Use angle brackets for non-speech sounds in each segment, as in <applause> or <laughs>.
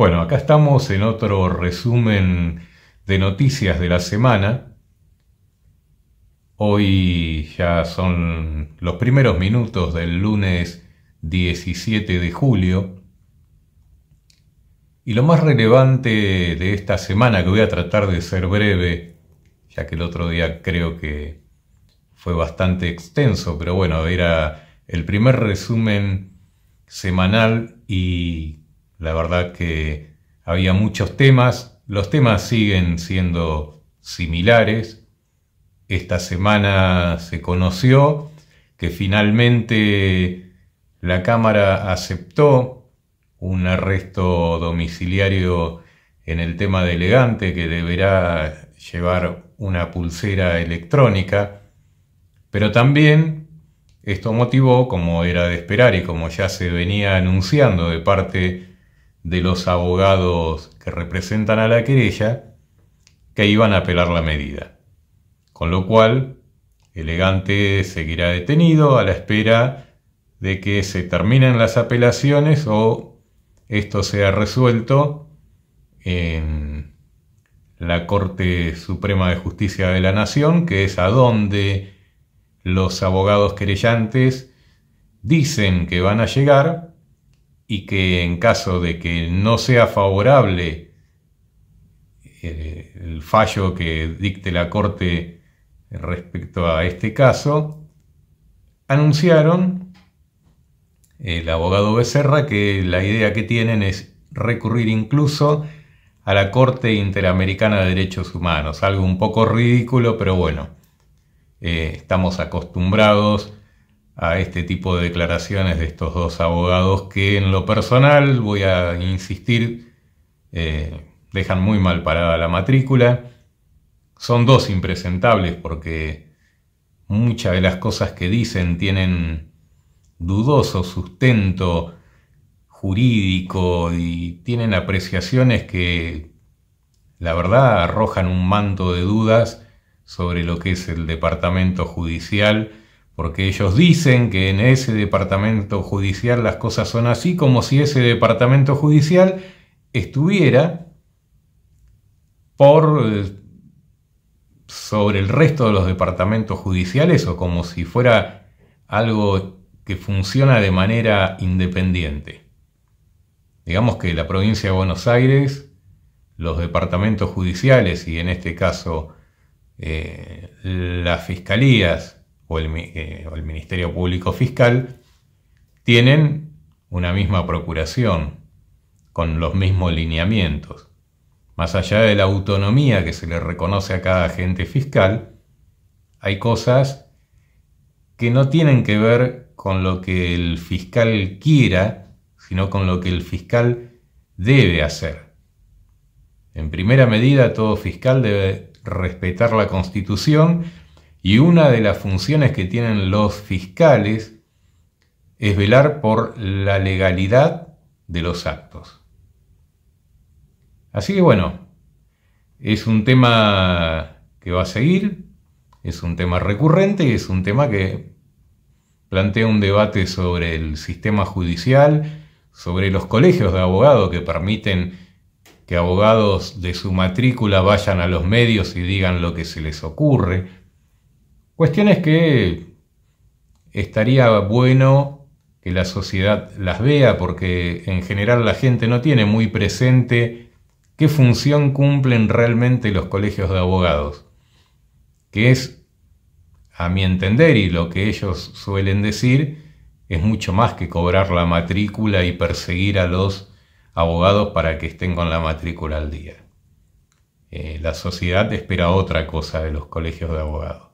Bueno, acá estamos en otro resumen de noticias de la semana. Hoy ya son los primeros minutos del lunes 17 de julio. Y lo más relevante de esta semana, que voy a tratar de ser breve, ya que el otro día creo que fue bastante extenso, pero bueno, era el primer resumen semanal y la verdad que había muchos temas, los temas siguen siendo similares. Esta semana se conoció que finalmente la Cámara aceptó un arresto domiciliario en el tema de elegante que deberá llevar una pulsera electrónica, pero también esto motivó, como era de esperar y como ya se venía anunciando de parte de los abogados que representan a la querella que iban a apelar la medida. Con lo cual, Elegante seguirá detenido a la espera de que se terminen las apelaciones o esto sea resuelto en la Corte Suprema de Justicia de la Nación, que es a donde los abogados querellantes dicen que van a llegar y que en caso de que no sea favorable eh, el fallo que dicte la Corte respecto a este caso, anunciaron el abogado Becerra que la idea que tienen es recurrir incluso a la Corte Interamericana de Derechos Humanos, algo un poco ridículo, pero bueno, eh, estamos acostumbrados a este tipo de declaraciones de estos dos abogados que en lo personal, voy a insistir, eh, dejan muy mal parada la matrícula. Son dos impresentables porque muchas de las cosas que dicen tienen dudoso sustento jurídico y tienen apreciaciones que la verdad arrojan un manto de dudas sobre lo que es el departamento judicial porque ellos dicen que en ese departamento judicial las cosas son así, como si ese departamento judicial estuviera por eh, sobre el resto de los departamentos judiciales o como si fuera algo que funciona de manera independiente. Digamos que la provincia de Buenos Aires, los departamentos judiciales y en este caso eh, las fiscalías eh, o el, Ministerio Público Fiscal tienen una misma procuración, con los mismos lineamientos. Más allá de la autonomía que se le reconoce a cada agente fiscal, hay cosas que no tienen que ver con lo que el fiscal quiera, sino con lo que el fiscal debe hacer. En primera medida, todo fiscal debe respetar la Constitución y una de las funciones que tienen los fiscales es velar por la legalidad de los actos. Así que bueno, es un tema que va a seguir, es un tema recurrente es un tema que plantea un debate sobre el sistema judicial, sobre los colegios de abogados que permiten que abogados de su matrícula vayan a los medios y digan lo que se les ocurre, Cuestiones que estaría bueno que la sociedad las vea porque en general la gente no tiene muy presente qué función cumplen realmente los colegios de abogados, que es, a mi entender y lo que ellos suelen decir, es mucho más que cobrar la matrícula y perseguir a los abogados para que estén con la matrícula al día. Eh, la sociedad espera otra cosa de los colegios de abogados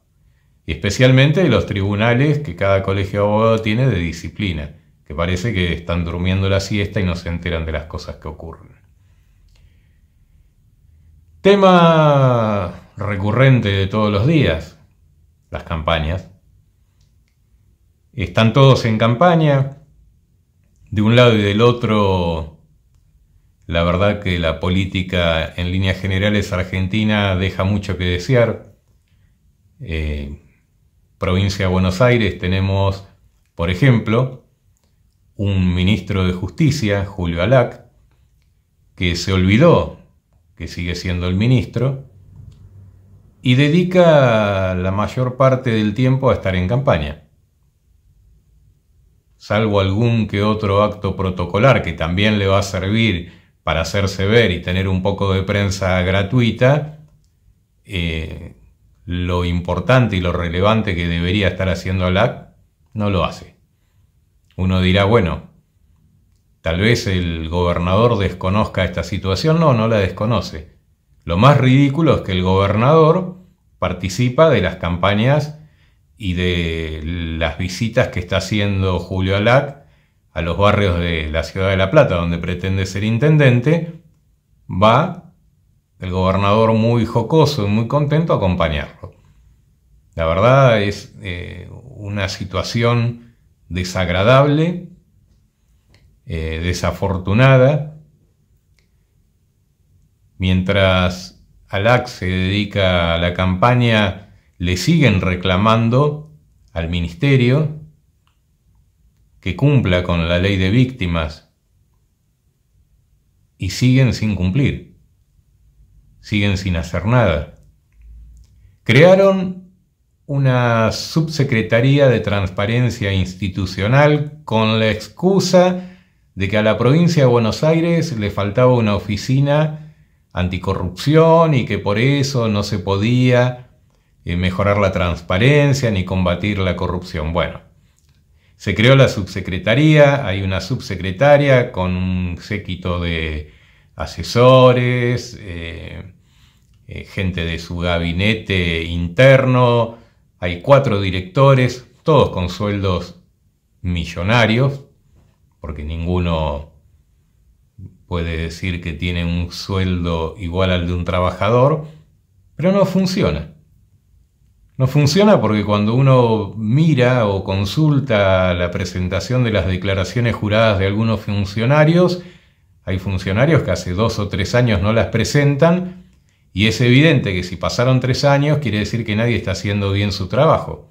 especialmente los tribunales que cada colegio abogado tiene de disciplina, que parece que están durmiendo la siesta y no se enteran de las cosas que ocurren. Tema recurrente de todos los días, las campañas. Están todos en campaña, de un lado y del otro, la verdad que la política en líneas generales argentina deja mucho que desear. Eh, provincia de Buenos Aires tenemos, por ejemplo, un ministro de Justicia, Julio Alac, que se olvidó que sigue siendo el ministro y dedica la mayor parte del tiempo a estar en campaña. Salvo algún que otro acto protocolar que también le va a servir para hacerse ver y tener un poco de prensa gratuita, eh, lo importante y lo relevante que debería estar haciendo ALAC, no lo hace. Uno dirá, bueno, tal vez el gobernador desconozca esta situación. No, no la desconoce. Lo más ridículo es que el gobernador participa de las campañas y de las visitas que está haciendo Julio Alac a los barrios de la ciudad de La Plata, donde pretende ser intendente, va el gobernador muy jocoso y muy contento a acompañarlo. La verdad es eh, una situación desagradable, eh, desafortunada, mientras ALAC se dedica a la campaña, le siguen reclamando al ministerio que cumpla con la ley de víctimas y siguen sin cumplir siguen sin hacer nada. Crearon una subsecretaría de transparencia institucional con la excusa de que a la provincia de Buenos Aires le faltaba una oficina anticorrupción y que por eso no se podía eh, mejorar la transparencia ni combatir la corrupción. Bueno, se creó la subsecretaría, hay una subsecretaria con un séquito de asesores, eh, eh, gente de su gabinete interno, hay cuatro directores, todos con sueldos millonarios, porque ninguno puede decir que tiene un sueldo igual al de un trabajador, pero no funciona. No funciona porque cuando uno mira o consulta la presentación de las declaraciones juradas de algunos funcionarios, hay funcionarios que hace dos o tres años no las presentan y es evidente que si pasaron tres años, quiere decir que nadie está haciendo bien su trabajo.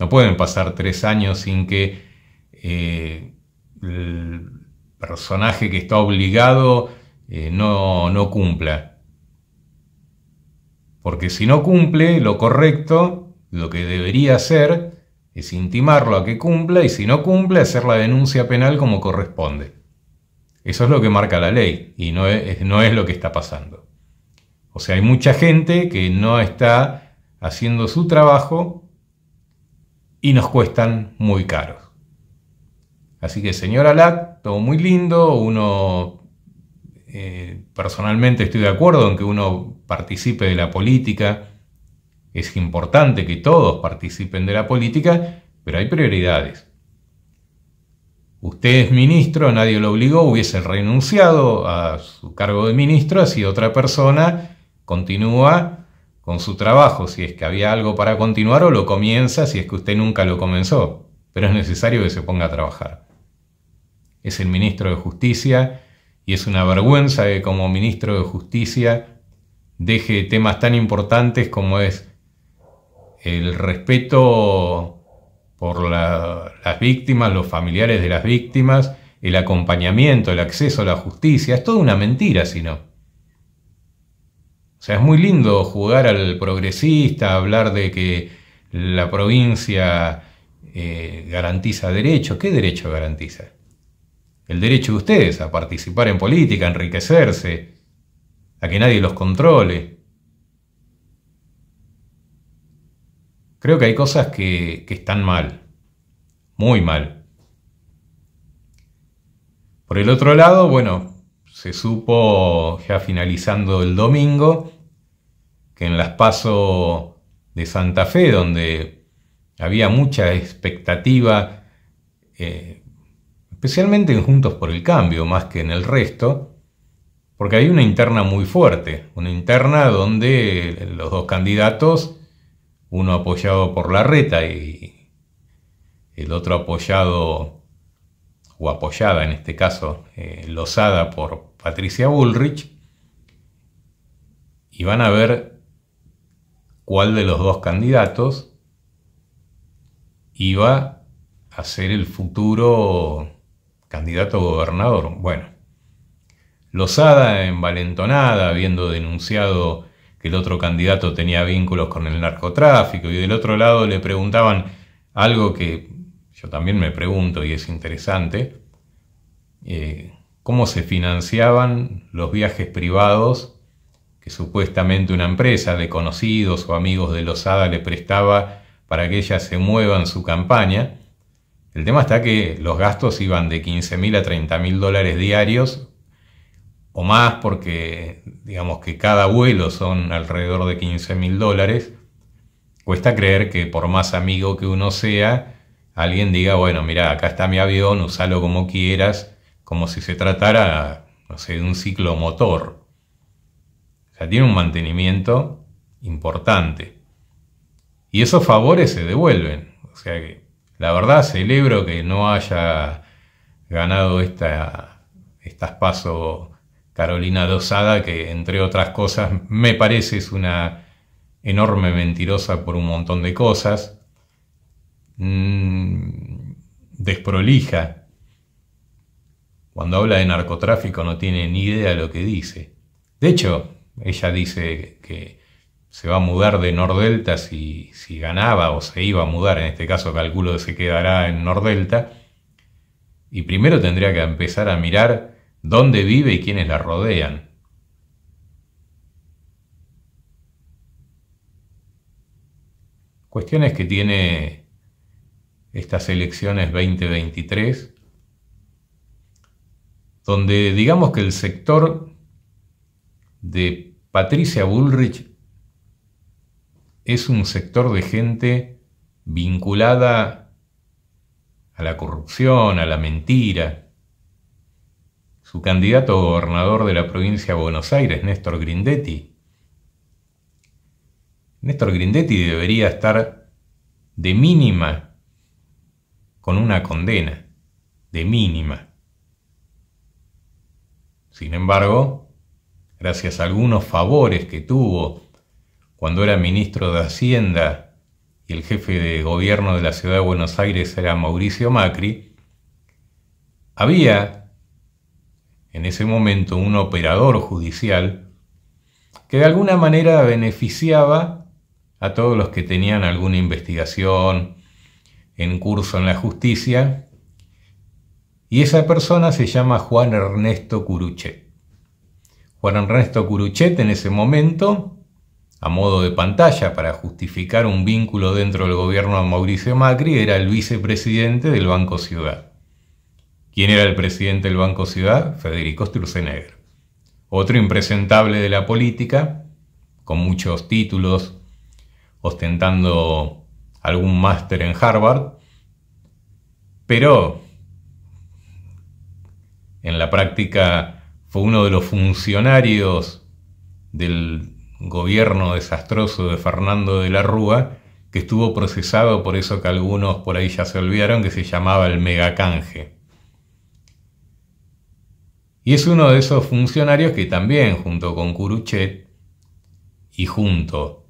No pueden pasar tres años sin que eh, el personaje que está obligado eh, no, cumpla. Porque si no cumple, lo correcto, lo que debería hacer, es intimarlo a que cumpla y si no cumple, hacer la denuncia penal como corresponde. Eso es lo que marca la ley y no no es lo que está pasando. O sea, hay mucha gente que no está haciendo su trabajo y nos cuestan muy caros. Así que, señor Lack, todo muy lindo. Uno, eh, personalmente estoy de acuerdo en que uno participe de la política. Es importante que todos participen de la política, pero hay prioridades. Usted es ministro, nadie lo obligó, hubiese renunciado a su cargo de ministro sido otra persona continúa con su trabajo, si es que había algo para continuar, o lo comienza si es que usted nunca lo comenzó, pero es necesario que se ponga a trabajar. Es el ministro de Justicia y es una vergüenza que como ministro de Justicia deje temas tan importantes como es el respeto por las víctimas, los familiares de las víctimas, el acompañamiento, el acceso a la justicia. Es toda una mentira, si no. O sea, es muy lindo jugar al progresista, hablar de que la provincia eh, garantiza derechos. ¿Qué derecho garantiza? El derecho de ustedes a participar en política, a enriquecerse, a que nadie los controle. Creo que hay cosas que están mal, muy mal. Por el otro lado, bueno, se supo ya finalizando el domingo en las PASO de Santa Fe, donde había mucha expectativa, eh, especialmente en Juntos por el Cambio, más que en el resto, porque hay una interna muy fuerte, una interna donde los dos candidatos, uno apoyado por Larreta y el otro apoyado o apoyada en este caso, eh, losada por Patricia Bullrich, y van a ver cuál de los dos candidatos iba a ser el futuro candidato gobernador. Bueno, Lozada, envalentonada, habiendo denunciado que el otro candidato tenía vínculos con el narcotráfico y del otro lado le preguntaban algo que yo también me pregunto y es interesante, eh, cómo se financiaban los viajes privados que supuestamente una empresa de conocidos o amigos de Lozada le prestaba para que ella se mueva en su campaña. El tema está que los gastos iban de 15.000 mil a 30.000 mil dólares diarios o más porque digamos que cada vuelo son alrededor de 15 mil dólares. Cuesta creer que por más amigo que uno sea, alguien diga, bueno, mira, acá está mi avión, usalo como quieras, como si se tratara, no sé, de un ciclomotor. O sea, tiene un mantenimiento importante. Y esos favores se devuelven. O sea que la verdad celebro que no haya ganado esta, estas pasos Carolina Dosada, que entre otras cosas me parece es una enorme mentirosa por un montón de cosas. Mm, desprolija. Cuando habla de narcotráfico no tiene ni idea de lo que dice. De hecho, ella dice que se va a mudar de Nordelta si, si ganaba o se iba a mudar, en este caso calculo que se quedará en Nordelta. Y primero tendría que empezar a mirar dónde vive y quiénes la rodean. Cuestiones que tiene estas elecciones 2023, donde digamos que el sector de Patricia Bullrich es un sector de gente vinculada a la corrupción, a la mentira. Su candidato a gobernador de la provincia de Buenos Aires, Néstor Grindetti. Néstor Grindetti debería estar de mínima con una condena, de mínima. Sin embargo, gracias a algunos favores que tuvo cuando era ministro de Hacienda y el jefe de gobierno de la ciudad de Buenos Aires era Mauricio Macri, había en ese momento un operador judicial que de alguna manera beneficiaba a todos los que tenían alguna investigación en curso en la justicia, y esa persona se llama Juan Ernesto Curuchet. Juan Ernesto Curuchet en ese momento, a modo de pantalla para justificar un vínculo dentro del gobierno de Mauricio Macri, era el vicepresidente del Banco Ciudad. ¿Quién era el presidente del Banco Ciudad? Federico Sturzenegger. Otro impresentable de la política, con muchos títulos, ostentando algún máster en Harvard, pero en la práctica fue uno de los funcionarios del gobierno desastroso de Fernando de la Rúa, que estuvo procesado por eso que algunos por ahí ya se olvidaron, que se llamaba el megacanje. Y es uno de esos funcionarios que también, junto con Curuchet y junto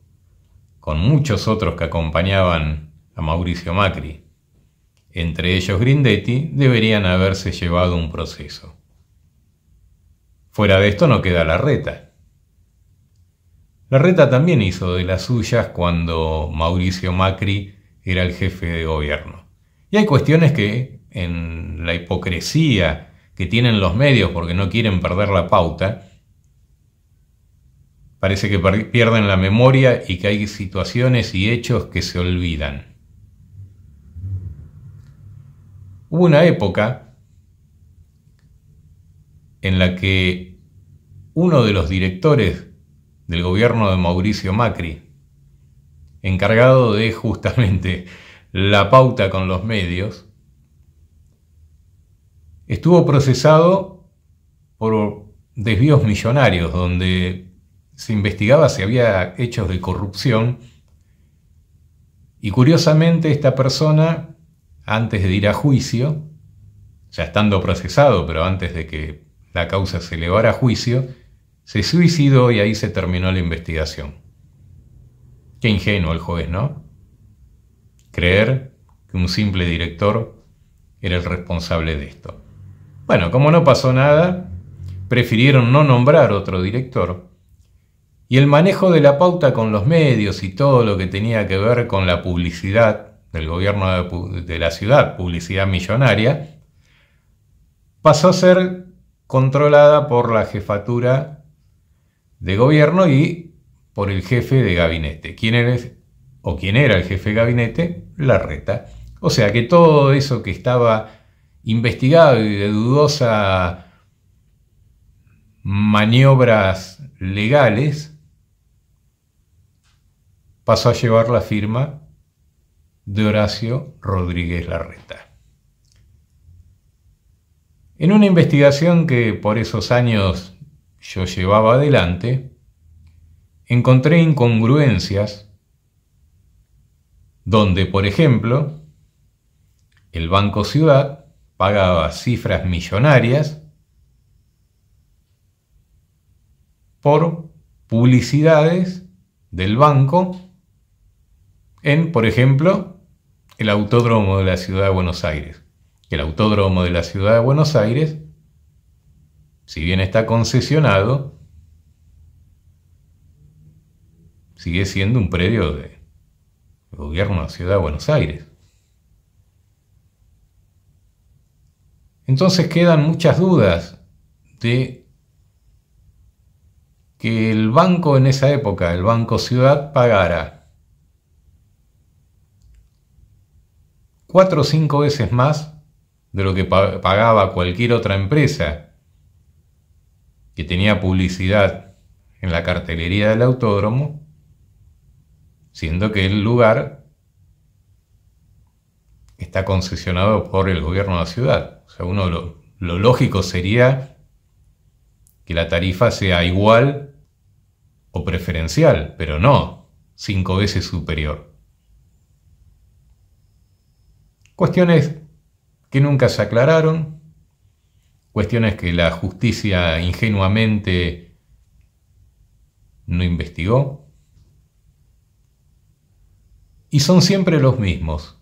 con muchos otros que acompañaban a Mauricio Macri, entre ellos Grindetti, deberían haberse llevado un proceso. Fuera de esto no queda la reta. La reta también hizo de las suyas cuando Mauricio Macri era el jefe de gobierno. Y hay cuestiones que, en la hipocresía que tienen los medios porque no quieren perder la pauta, parece que pierden la memoria y que hay situaciones y hechos que se olvidan. Hubo una época en la que uno de los directores del gobierno de Mauricio Macri, encargado de justamente la pauta con los medios, estuvo procesado por desvíos millonarios, donde se investigaba si había hechos de corrupción. Y curiosamente esta persona, antes de ir a juicio, ya estando procesado, pero antes de que la causa se elevara a juicio, se suicidó y ahí se terminó la investigación. Qué ingenuo el juez, ¿no? Creer que un simple director era el responsable de esto. Bueno, como no pasó nada, prefirieron no nombrar otro director. Y el manejo de la pauta con los medios y todo lo que tenía que ver con la publicidad del gobierno de la ciudad, publicidad millonaria, pasó a ser controlada por la jefatura de gobierno y por el jefe de gabinete. ¿Quién o quién era el jefe de gabinete? Larreta. O sea que todo eso que estaba investigado y de dudosa maniobras legales, pasó a llevar la firma de Horacio Rodríguez Larreta. En una investigación que por esos años yo llevaba adelante, encontré incongruencias donde, por ejemplo, el Banco Ciudad pagaba cifras millonarias por publicidades del banco en, por ejemplo, el autódromo de la ciudad de Buenos Aires el Autódromo de la Ciudad de Buenos Aires, si bien está concesionado, sigue siendo un predio del gobierno de la Ciudad de Buenos Aires. Entonces quedan muchas dudas de que el banco en esa época, el Banco Ciudad, pagara cuatro o cinco veces más de lo que pagaba cualquier otra empresa que tenía publicidad en la cartelería del autódromo, siendo que el lugar está concesionado por el gobierno de la ciudad. O sea, uno lo, lo lógico sería que la tarifa sea igual o preferencial, pero no cinco veces superior. Cuestiones que nunca se aclararon, cuestiones que la justicia ingenuamente no investigó, y son siempre los mismos,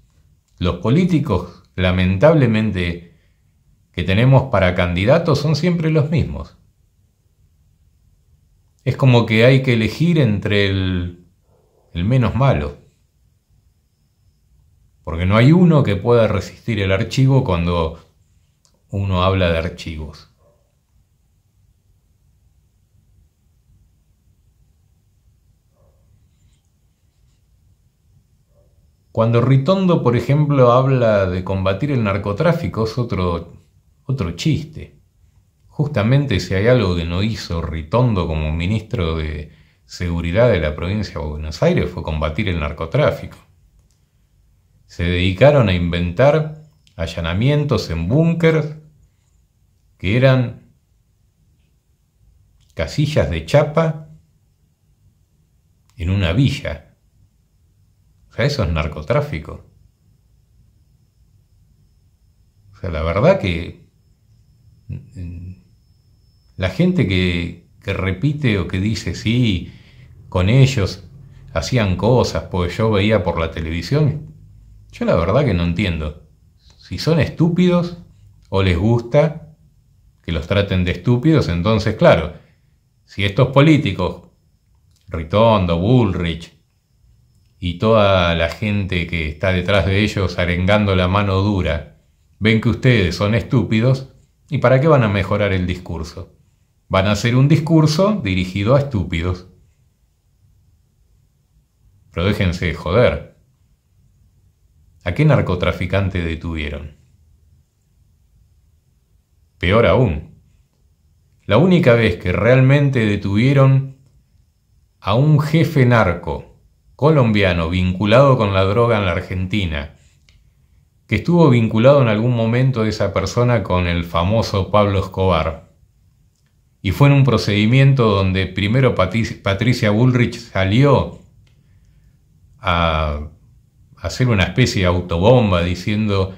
los políticos lamentablemente que tenemos para candidatos son siempre los mismos. Es como que hay que elegir entre el, menos malo porque no hay uno que pueda resistir el archivo cuando uno habla de archivos. Cuando Ritondo, por ejemplo, habla de combatir el narcotráfico, es otro, otro chiste. Justamente si hay algo que no hizo Ritondo como ministro de Seguridad de la provincia de Buenos Aires fue combatir el narcotráfico se dedicaron a inventar allanamientos en búnkers que eran casillas de chapa en una villa. O sea, eso es narcotráfico. O sea, la verdad que mm, la gente que, que repite o que dice, sí, con ellos hacían cosas, pues yo veía por la televisión, yo la verdad que no entiendo. Si son estúpidos o les gusta que los traten de estúpidos, entonces claro, si estos políticos, Ritondo, Bullrich y toda la gente que está detrás de ellos arengando la mano dura, ven que ustedes son estúpidos, ¿y para qué van a mejorar el discurso? Van a hacer un discurso dirigido a estúpidos. Pero déjense joder. ¿A qué narcotraficante detuvieron? Peor aún, la única vez que realmente detuvieron a un jefe narco colombiano vinculado con la droga en la Argentina, que estuvo vinculado en algún momento de esa persona con el famoso Pablo Escobar. Y fue en un procedimiento donde primero Patricia Bullrich salió a hacer una especie de autobomba diciendo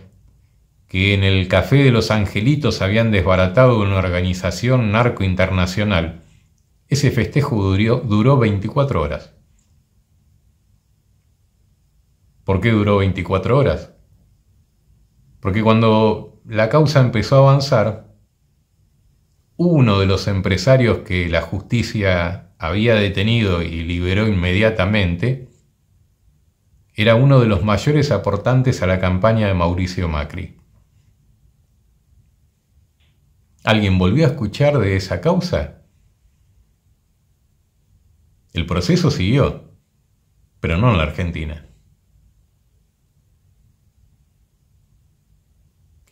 que en el Café de los Angelitos habían desbaratado una organización narco internacional. Ese festejo duró, duró 24 horas. ¿Por qué duró 24 horas? Porque cuando la causa empezó a avanzar, uno de los empresarios que la justicia había detenido y liberó inmediatamente, era uno de los mayores aportantes a la campaña de Mauricio Macri. ¿Alguien volvió a escuchar de esa causa? El proceso siguió, pero no en la Argentina.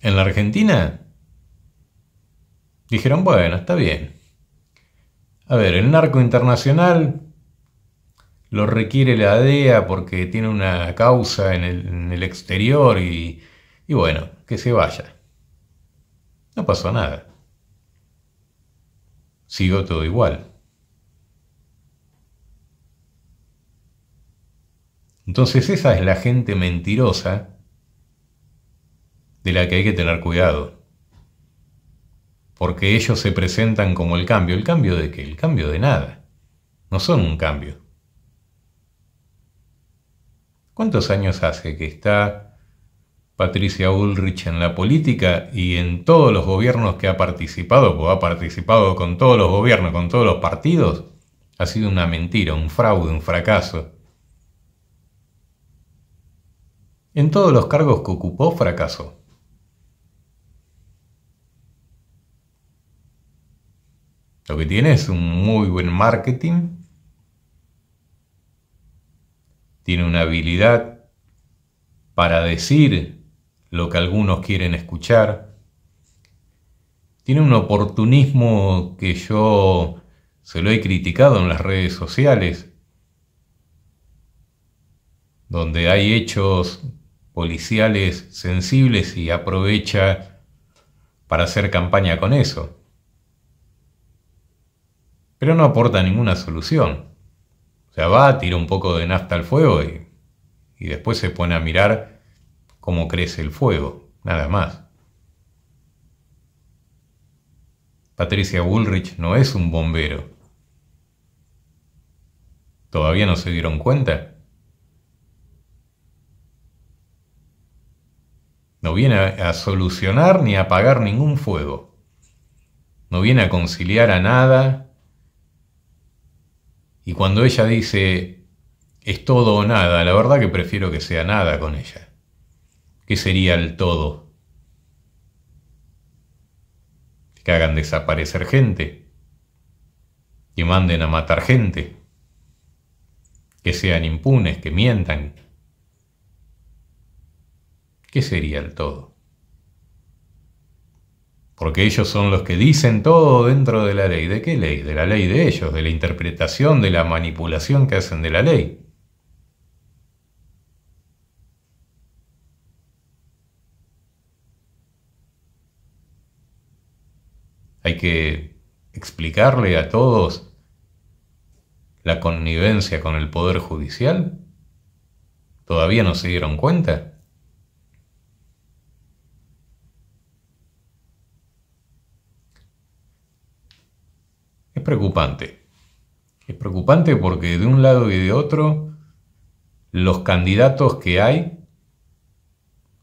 En la Argentina dijeron, bueno, está bien. A ver, el narco internacional lo requiere la DEA porque tiene una causa en el, exterior y, y bueno, que se vaya. No pasó nada. sigo todo igual. Entonces esa es la gente mentirosa de la que hay que tener cuidado. Porque ellos se presentan como el cambio. ¿El cambio de qué? El cambio de nada. No son un cambio. ¿Cuántos años hace que está Patricia Ulrich en la política y en todos los gobiernos que ha participado, o ha participado con todos los gobiernos, con todos los partidos? Ha sido una mentira, un fraude, un fracaso. En todos los cargos que ocupó fracasó. Lo que tiene es un muy buen marketing tiene una habilidad para decir lo que algunos quieren escuchar, tiene un oportunismo que yo se lo he criticado en las redes sociales, donde hay hechos policiales sensibles y aprovecha para hacer campaña con eso. Pero no aporta ninguna solución. O sea, va, tira un poco de nafta al fuego y, y después se pone a mirar cómo crece el fuego, nada más. Patricia Woolrich no es un bombero. ¿Todavía no se dieron cuenta? No viene a, a, solucionar ni a apagar ningún fuego. No viene a conciliar a nada y cuando ella dice, es todo o nada, la verdad que prefiero que sea nada con ella. ¿Qué sería el todo? Que hagan desaparecer gente, que manden a matar gente, que sean impunes, que mientan. ¿Qué sería el todo? porque ellos son los que dicen todo dentro de la ley. ¿De qué ley? De la ley de ellos, de la interpretación, de la manipulación que hacen de la ley. Hay que explicarle a todos la connivencia con el Poder Judicial. ¿Todavía no se dieron cuenta? es preocupante. Es preocupante porque de un lado y de otro los candidatos que hay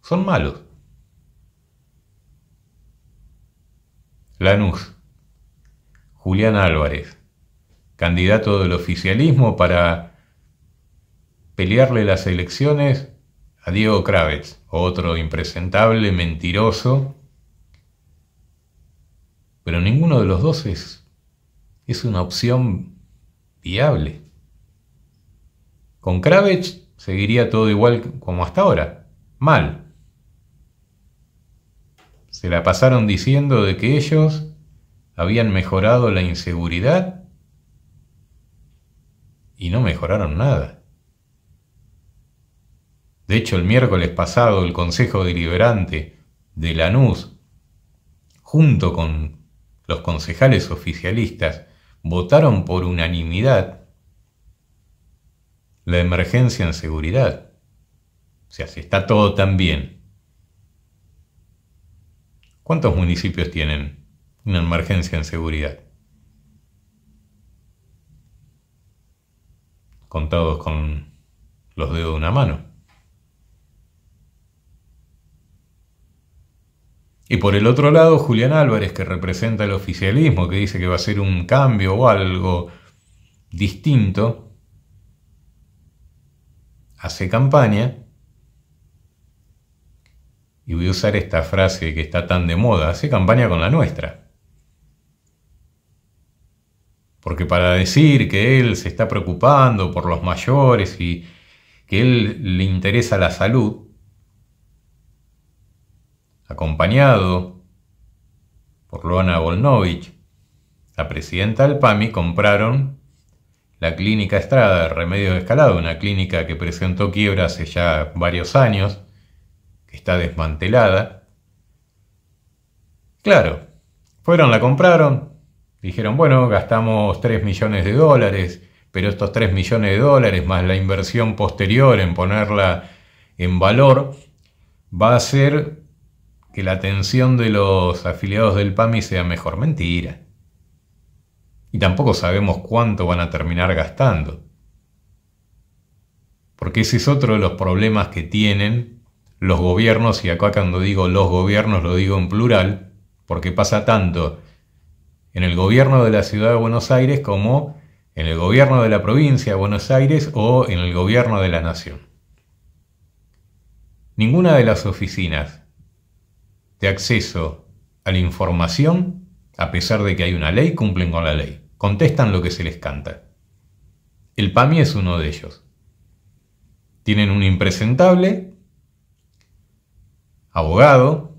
son malos. Lanús, Julián Álvarez, candidato del oficialismo para pelearle las elecciones a Diego Kravitz, otro impresentable, mentiroso, pero ninguno de los dos es es una opción viable. Con Kravich seguiría todo igual como hasta ahora, mal. Se la pasaron diciendo de que ellos habían mejorado la inseguridad y no mejoraron nada. De hecho, el miércoles pasado el Consejo Deliberante de Lanús, junto con los concejales oficialistas, votaron por unanimidad la emergencia en seguridad. O sea, si está todo tan bien. ¿Cuántos municipios tienen una emergencia en seguridad? Contados con los dedos de una mano. Y por el otro lado, Julián Álvarez, que representa el oficialismo, que dice que va a ser un cambio o algo distinto, hace campaña. Y voy a usar esta frase que está tan de moda, hace campaña con la nuestra. Porque para decir que él se está preocupando por los mayores y que él le interesa la salud, acompañado por Luana Volnovich, la presidenta del PAMI, compraron la clínica Estrada de Remedio de Escalado, una clínica que presentó quiebra hace ya varios años, que está desmantelada. Claro, fueron, la compraron, dijeron, bueno, gastamos 3 millones de dólares, pero estos 3 millones de dólares más la inversión posterior en ponerla en valor va a ser que la atención de los afiliados del PAMI sea mejor. Mentira. Y tampoco sabemos cuánto van a terminar gastando. Porque ese es otro de los problemas que tienen los gobiernos, y acá cuando digo los gobiernos lo digo en plural, porque pasa tanto en el gobierno de la ciudad de Buenos Aires como en el gobierno de la provincia de Buenos Aires o en el gobierno de la nación. Ninguna de las oficinas de acceso a la información, a pesar de que hay una ley, cumplen con la ley, contestan lo que se les canta. El PAMI es uno de ellos. Tienen un impresentable, abogado,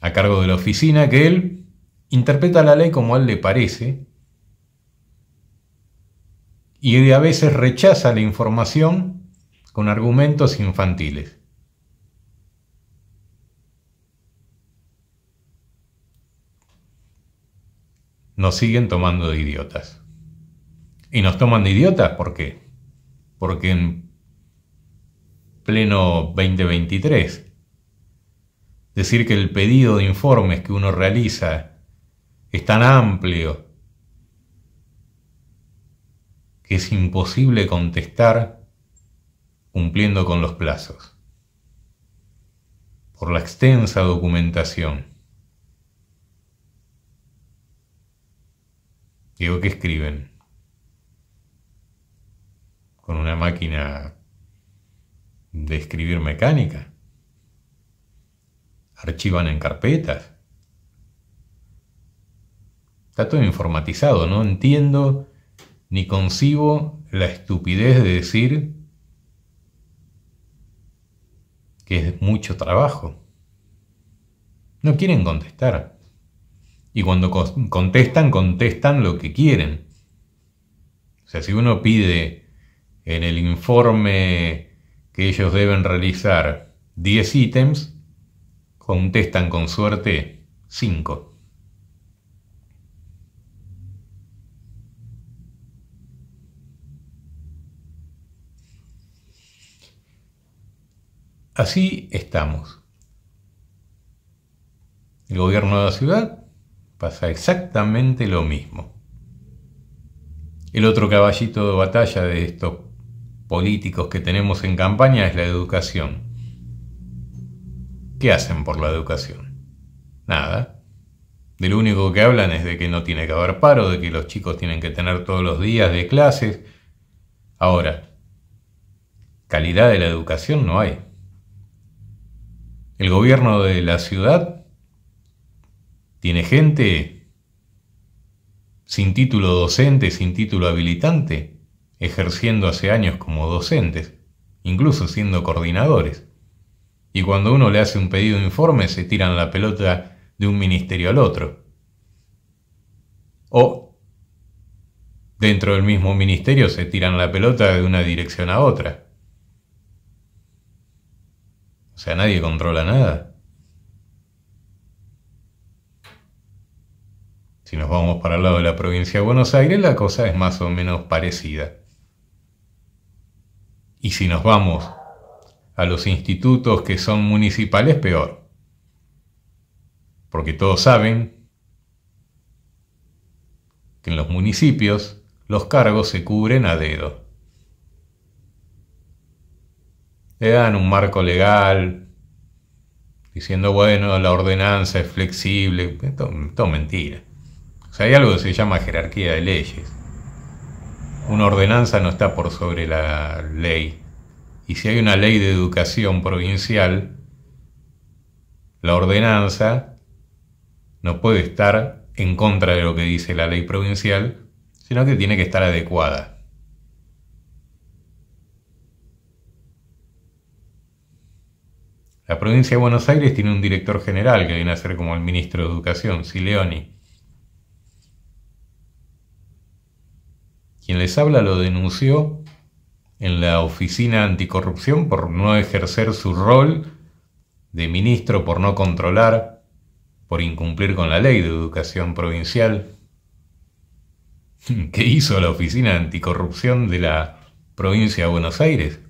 a cargo de la oficina, que él interpreta la ley como a él le parece y a veces rechaza la información con argumentos infantiles. nos siguen tomando de idiotas. Y nos toman de idiotas, ¿por qué? Porque en pleno 2023, decir que el pedido de informes que uno realiza es tan amplio que es imposible contestar cumpliendo con los plazos, por la extensa documentación Digo, ¿qué escriben? ¿Con una máquina de escribir mecánica? ¿Archivan en carpetas? Está todo informatizado, no entiendo ni concibo la estupidez de decir que es mucho trabajo. No quieren contestar. Y cuando contestan, contestan lo que quieren. O sea, si uno pide en el informe que ellos deben realizar 10 ítems, contestan con suerte 5. Así estamos. El gobierno de la ciudad pasa exactamente lo mismo. El otro caballito de batalla de estos políticos que tenemos en campaña es la educación. ¿Qué hacen por la educación? Nada. De lo único que hablan es de que no tiene que haber paro, de que los chicos tienen que tener todos los días de clases. Ahora, calidad de la educación no hay. El gobierno de la ciudad ¿Tiene gente sin título docente, sin título habilitante, ejerciendo hace años como docentes, incluso siendo coordinadores? Y cuando uno le hace un pedido de informe se tiran la pelota de un ministerio al otro. O dentro del mismo ministerio se tiran la pelota de una dirección a otra. O sea, nadie controla nada. nos vamos para el lado de la provincia de Buenos Aires, la cosa es más o menos parecida. Y si nos vamos a los institutos que son municipales, peor. Porque todos saben que en los municipios los cargos se cubren a dedo. Le dan un marco legal, diciendo, bueno, la ordenanza es flexible, esto es mentira sea, hay algo que se llama jerarquía de leyes. Una ordenanza no está por sobre la ley. Y si hay una ley de educación provincial, la ordenanza no puede estar en contra de lo que dice la ley provincial, sino que tiene que estar adecuada. La provincia de Buenos Aires tiene un director general que viene a ser como el ministro de Educación, Sileoni. Quien les habla lo denunció en la Oficina Anticorrupción por no ejercer su rol de ministro, por no controlar, por incumplir con la ley de educación provincial. <laughs> ¿Qué hizo la Oficina Anticorrupción de la provincia de Buenos Aires?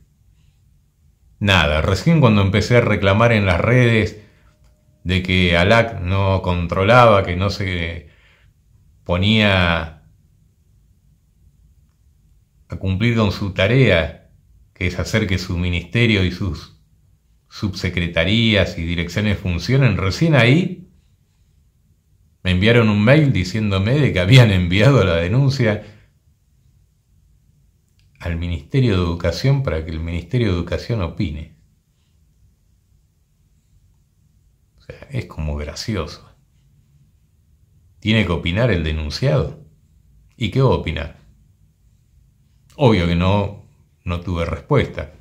Nada, recién cuando empecé a reclamar en las redes de que ALAC no controlaba, que no se ponía a cumplir con su tarea, que es hacer que su ministerio y sus subsecretarías y direcciones funcionen, recién ahí me enviaron un mail diciéndome de que habían enviado la denuncia al Ministerio de Educación para que el Ministerio de Educación opine. O sea, es como gracioso. Tiene que opinar el denunciado. ¿Y qué va opinar? Obvio que no, no tuve respuesta.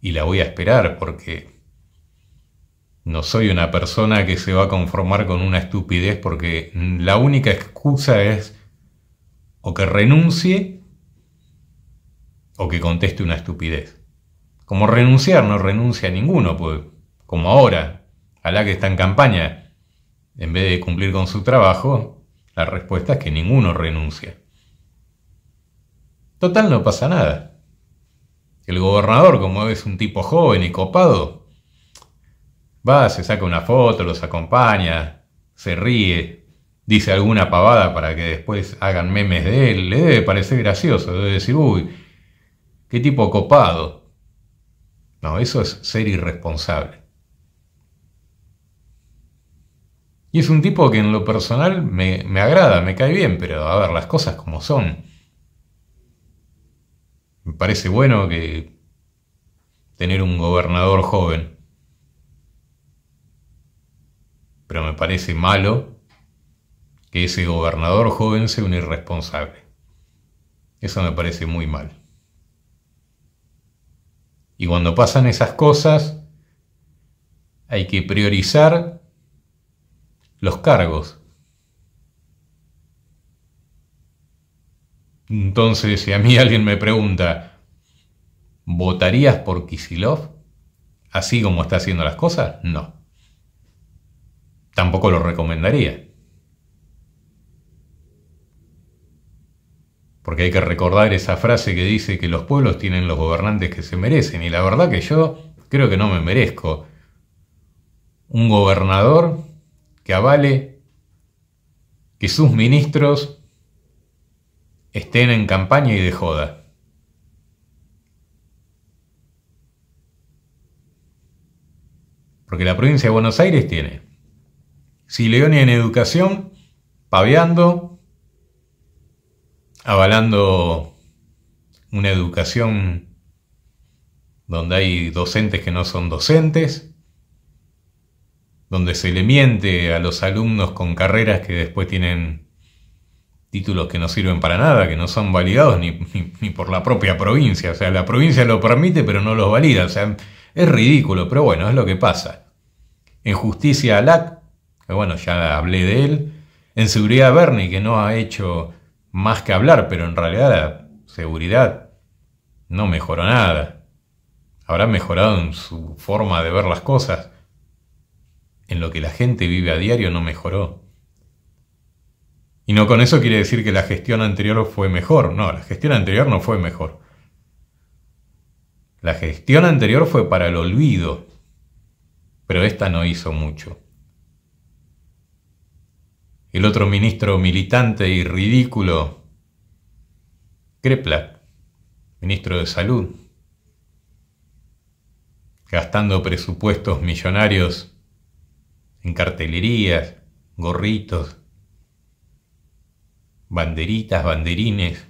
Y la voy a esperar porque no soy una persona que se va a conformar con una estupidez porque la única excusa es o que renuncie o que conteste una estupidez. Como renunciar no renuncia a ninguno, pues como ahora, a la que está en campaña, en vez de cumplir con su trabajo, la respuesta es que ninguno renuncia. Total no pasa nada. El gobernador, como es un tipo joven y copado, va, se saca una foto, los acompaña, se ríe, dice alguna pavada para que después hagan memes de él. Le debe parecer gracioso, debe decir, uy, qué tipo copado. No, eso es ser irresponsable. Y es un tipo que en lo personal me, me agrada, me cae bien, pero a ver, las cosas como son me parece bueno que tener un gobernador joven. Pero me parece malo que ese gobernador joven sea un irresponsable. Eso me parece muy mal. Y cuando pasan esas cosas, hay que priorizar los cargos Entonces, si a mí <laughs> alguien me pregunta, ¿votarías por Kisilov? Así como está haciendo las cosas, no. Tampoco lo recomendaría. Porque hay que recordar esa frase que dice que los pueblos tienen los gobernantes que se merecen. Y la verdad que yo creo que no me merezco un gobernador que avale que sus ministros estén en campaña y de joda. Porque la provincia de Buenos Aires tiene y en educación, paveando, avalando una educación donde hay docentes que no son docentes, donde se le miente a los alumnos con carreras que después tienen títulos que no sirven para nada, que no son validados ni, por la propia provincia. O sea, la provincia lo permite, pero no los valida. O sea, es ridículo, pero bueno, es lo que pasa. En justicia LAC, que bueno, ya hablé de él. En seguridad Bernie, que no ha hecho más que hablar, pero en realidad la seguridad no mejoró nada. Habrá mejorado en su forma de ver las cosas. En lo que la gente vive a diario no mejoró. Y no con eso quiere decir que la gestión anterior fue mejor. No, la gestión anterior no fue mejor. La gestión anterior fue para el olvido, pero esta no hizo mucho. El otro ministro militante y ridículo, Kreplak, ministro de Salud, gastando presupuestos millonarios en cartelerías, gorritos, banderitas, banderines.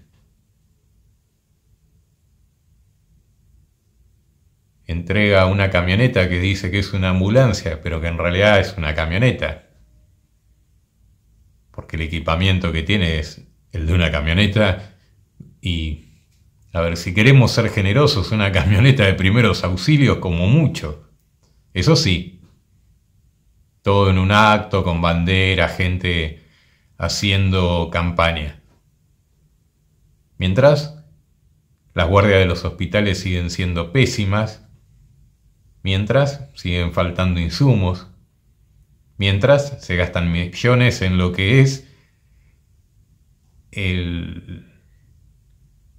Entrega una camioneta que dice que es una ambulancia, pero que en realidad es una camioneta. Porque el equipamiento que tiene es el de una camioneta y a ver, si queremos ser generosos, una camioneta de primeros auxilios como mucho. Eso sí, todo en un acto, con bandera, gente haciendo campaña. Mientras, las guardias de los hospitales siguen siendo pésimas, mientras siguen faltando insumos, mientras se gastan millones en lo que es el,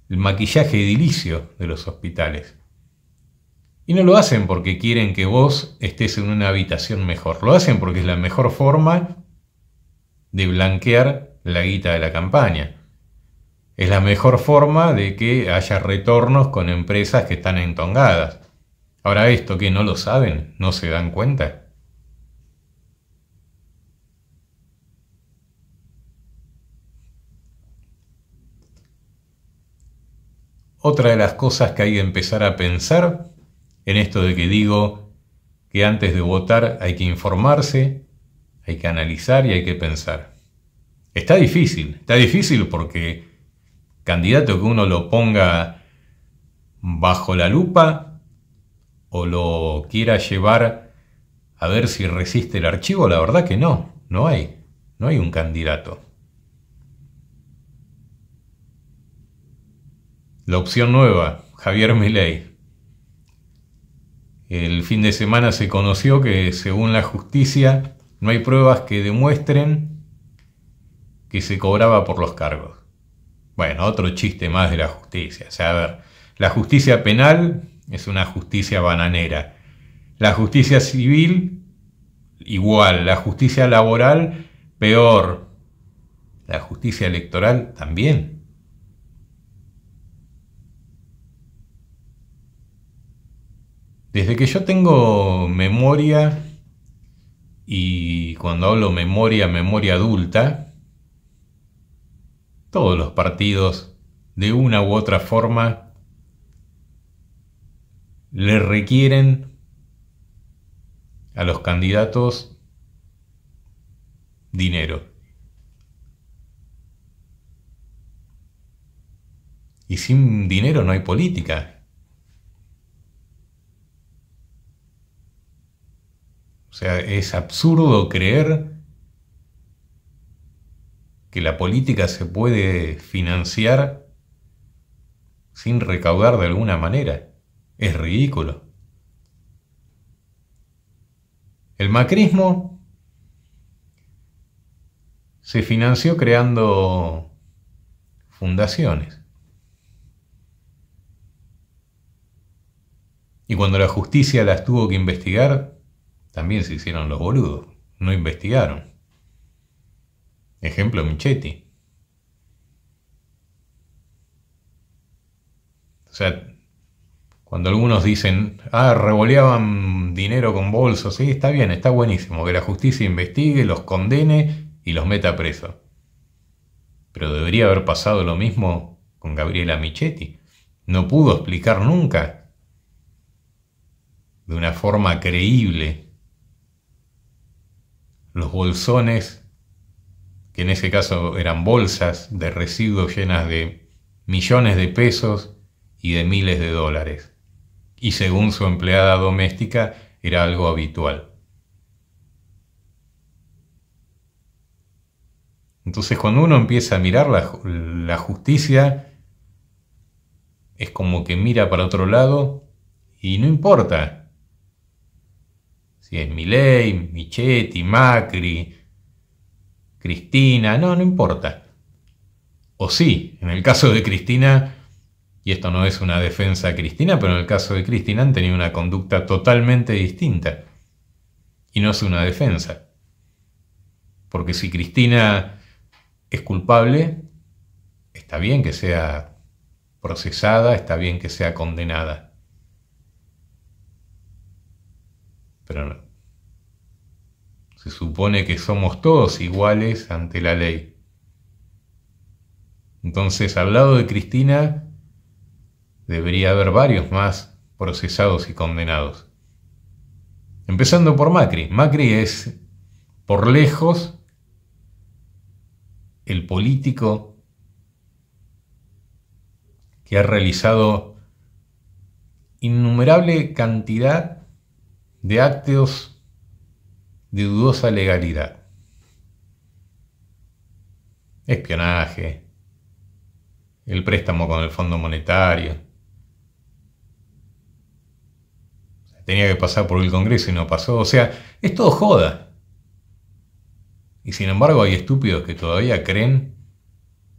maquillaje edilicio de los hospitales. Y no lo hacen porque quieren que vos estés en una habitación mejor, lo hacen porque es la mejor forma de blanquear la guita de la campaña. Es la mejor forma de que haya retornos con empresas que están entongadas. Ahora esto que no lo saben, no se dan cuenta. Otra de las cosas que hay que empezar a pensar en esto de que digo que antes de votar hay que informarse, hay que analizar y hay que pensar. Está difícil, está difícil porque candidato que uno lo ponga bajo la lupa o lo quiera llevar a ver si resiste el archivo, la verdad que no, no hay, no hay un candidato. La opción nueva, Javier Milei. El fin de semana se conoció que según la justicia no hay pruebas que demuestren que se cobraba por los cargos. Bueno, otro chiste más de la justicia. O sea, a ver, la justicia penal es una justicia bananera. La justicia civil, igual. La justicia laboral, peor. La justicia electoral, también. Desde que yo tengo memoria, y cuando hablo memoria, memoria adulta, todos los partidos, de una u otra forma, le requieren a los candidatos dinero. Y sin dinero no hay política. O sea, es absurdo creer que la política se puede financiar sin recaudar de alguna manera. Es ridículo. El macrismo se financió creando fundaciones. Y cuando la justicia las tuvo que investigar, también se hicieron los boludos, no investigaron. Ejemplo Michetti. O sea, cuando algunos dicen, ah, revoleaban dinero con bolsos, sí, está bien, está buenísimo, que la justicia investigue, los condene y los meta preso. Pero debería haber pasado lo mismo con Gabriela Michetti. No pudo explicar nunca de una forma creíble los bolsones, que en ese caso eran bolsas de residuos llenas de millones de pesos y de miles de dólares. Y según su empleada doméstica era algo habitual. Entonces cuando uno empieza a mirar la, justicia, es como que mira para otro lado y no importa si es Milei, Michetti, Macri, Cristina, no, no importa. O sí, en el caso de Cristina, y esto no es una defensa a Cristina, pero en el caso de Cristina han tenido una conducta totalmente distinta. Y no es una defensa. Porque si Cristina es culpable, está bien que sea procesada, está bien que sea condenada. Pero no, se supone que somos todos iguales ante la ley. Entonces, al lado de Cristina, debería haber varios más procesados y condenados. Empezando por Macri. Macri es, por lejos, el político que ha realizado innumerable cantidad de actos de dudosa legalidad. Espionaje, el préstamo con el Fondo Monetario. Tenía que pasar por el Congreso y no pasó. O sea, es todo joda. Y sin embargo hay estúpidos que todavía creen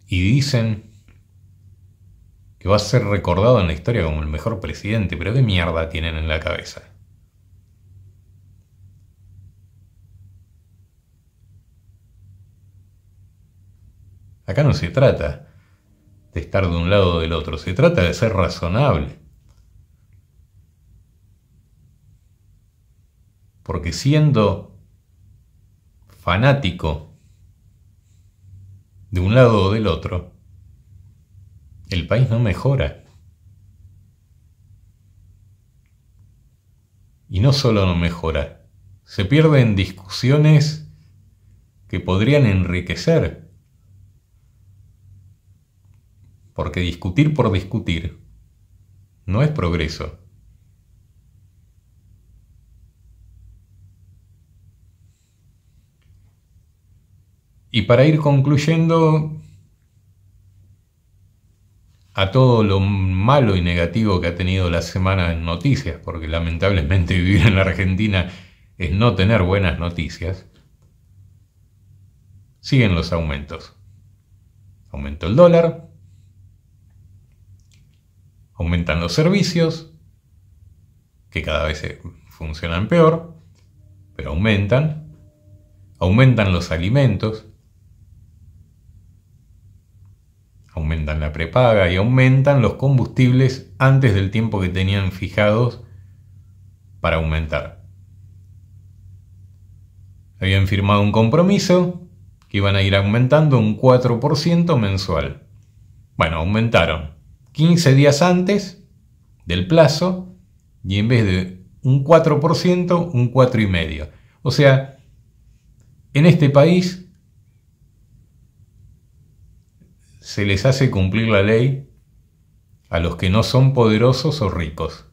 y dicen que va a ser recordado en la historia como el mejor presidente, pero de mierda tienen en la cabeza. Acá no se trata de estar de un lado o del otro, se trata de ser razonable. Porque siendo fanático de un lado o del otro, el país no mejora. Y no solo no mejora, se pierden discusiones que podrían enriquecer porque discutir por discutir no es progreso. Y para ir concluyendo, a todo lo malo y negativo que ha tenido la semana en noticias, porque lamentablemente <laughs> vivir en la Argentina es no tener buenas noticias, siguen los aumentos. Aumentó el dólar, aumentan los servicios, que cada vez eh, funcionan peor, pero aumentan, aumentan los alimentos, aumentan la prepaga y aumentan los combustibles antes del tiempo que tenían fijados para aumentar. Habían firmado un compromiso que iban a ir aumentando un 4% mensual. Bueno, aumentaron 15 días antes del plazo y en vez de un 4%, un 4,5%. O sea, en este país se les hace cumplir la ley a los que no son poderosos o ricos.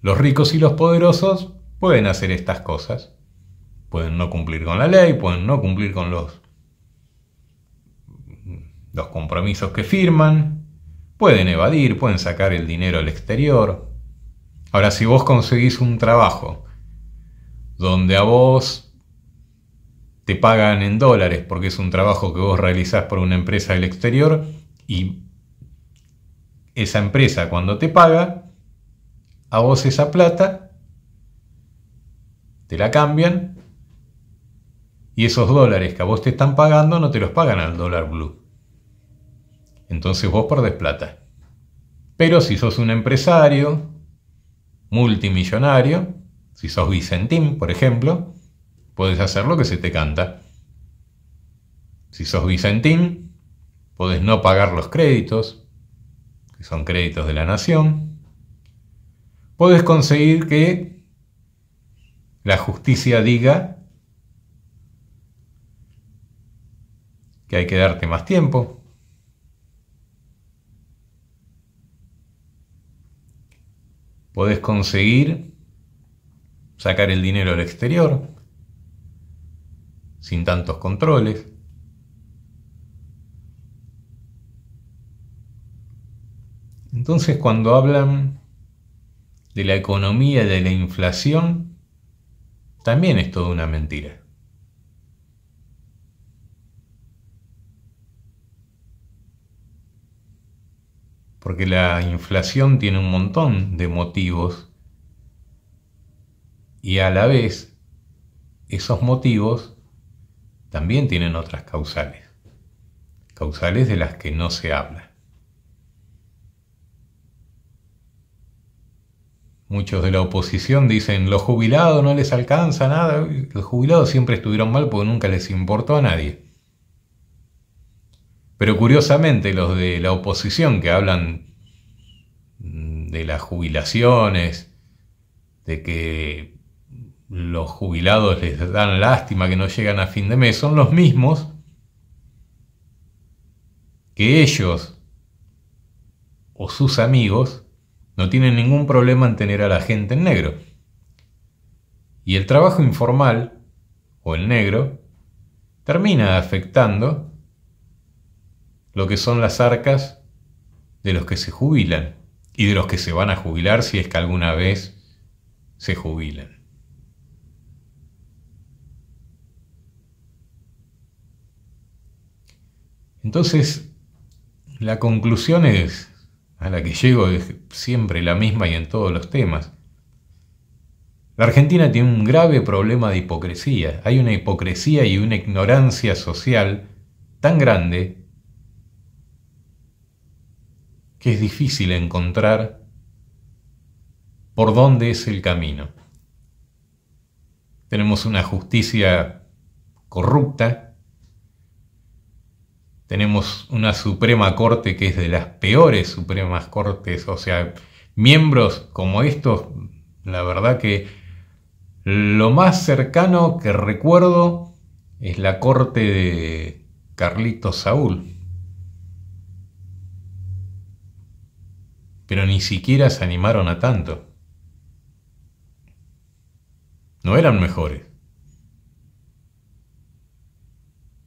Los ricos y los poderosos pueden hacer estas cosas. Pueden no cumplir con la ley, pueden no cumplir con los los compromisos que firman, pueden evadir, pueden sacar el dinero al exterior. Ahora, si vos conseguís un trabajo donde a vos te pagan en dólares porque es un trabajo que vos realizás por una empresa del exterior y esa empresa cuando te paga, a vos esa plata te la cambian y esos dólares que a vos te están pagando no te los pagan al dólar blue entonces vos por plata. Pero si sos un empresario multimillonario, si sos Vicentín, por ejemplo, Puedes hacer lo que se te canta. Si sos Vicentín, Puedes no pagar los créditos, que son créditos de la nación. Puedes conseguir que la justicia diga que hay que darte más tiempo, Podés conseguir sacar el dinero al exterior sin tantos controles. Entonces cuando hablan de la economía y de la inflación, también es toda una mentira. porque la inflación tiene un montón de motivos y a la vez esos motivos también tienen otras causales, causales de las que no se habla. Muchos de la oposición dicen, los jubilados no les alcanza nada, los jubilados siempre estuvieron mal porque nunca les importó a nadie. Pero curiosamente los de la oposición que hablan de las jubilaciones, de que los jubilados les dan lástima que no llegan a fin de mes, son los mismos que ellos o sus amigos no tienen ningún problema en tener a la gente en negro. Y el trabajo informal o el negro termina afectando lo que son las arcas de los que se jubilan y de los que se van a jubilar si es que alguna vez se jubilan. Entonces, la conclusión es a la que llego es siempre la misma y en todos los temas. La Argentina tiene un grave problema de hipocresía. Hay una hipocresía y una ignorancia social tan grande que es difícil encontrar por dónde es el camino. Tenemos una justicia corrupta, tenemos una Suprema Corte que es de las peores Supremas Cortes, o sea, miembros como estos, la verdad que lo más cercano que recuerdo es la corte de Carlitos Saúl. pero ni siquiera se animaron a tanto. No eran mejores,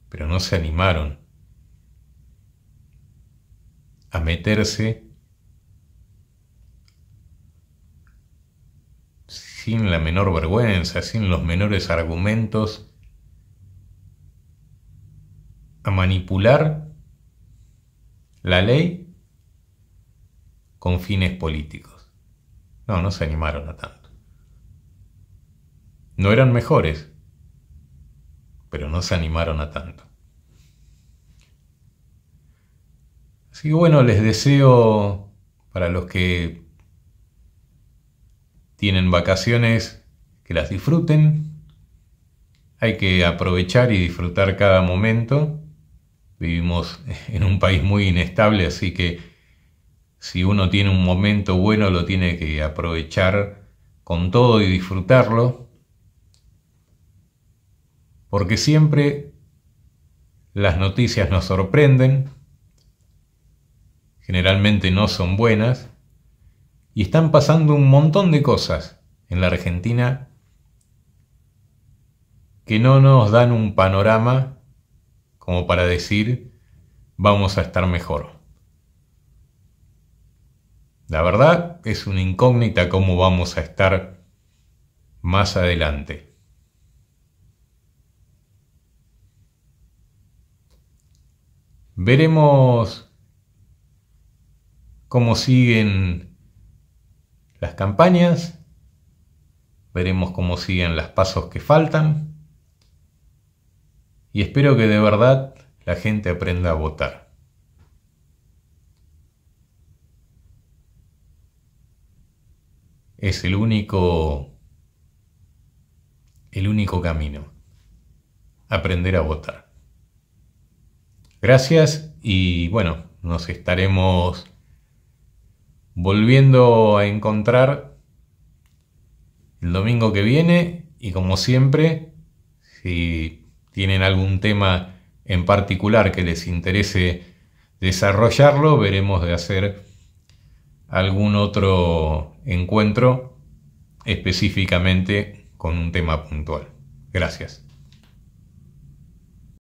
pero no se animaron a meterse sin la menor vergüenza, sin los menores argumentos, a manipular la ley con fines políticos. No, no se animaron a tanto. No eran mejores, pero no se animaron a tanto. Así que bueno, les deseo para los que tienen vacaciones, que las disfruten. Hay que aprovechar y disfrutar cada momento. Vivimos <laughs> en un país muy inestable, así que si uno tiene un momento bueno, lo tiene que aprovechar con todo y disfrutarlo, porque siempre las noticias nos sorprenden, generalmente no son buenas, y están pasando un montón de cosas en la Argentina que no nos dan un panorama como para decir vamos a estar mejor. La verdad es una incógnita cómo vamos a estar más adelante. Veremos cómo siguen las campañas, veremos cómo siguen los pasos que faltan y espero que de verdad la gente aprenda a votar. es el único, el único camino. Aprender a votar. Gracias y bueno, nos estaremos volviendo a encontrar el domingo que viene y como siempre, si tienen algún tema en particular que les interese desarrollarlo, veremos de hacer algún otro encuentro específicamente con un tema puntual. Gracias.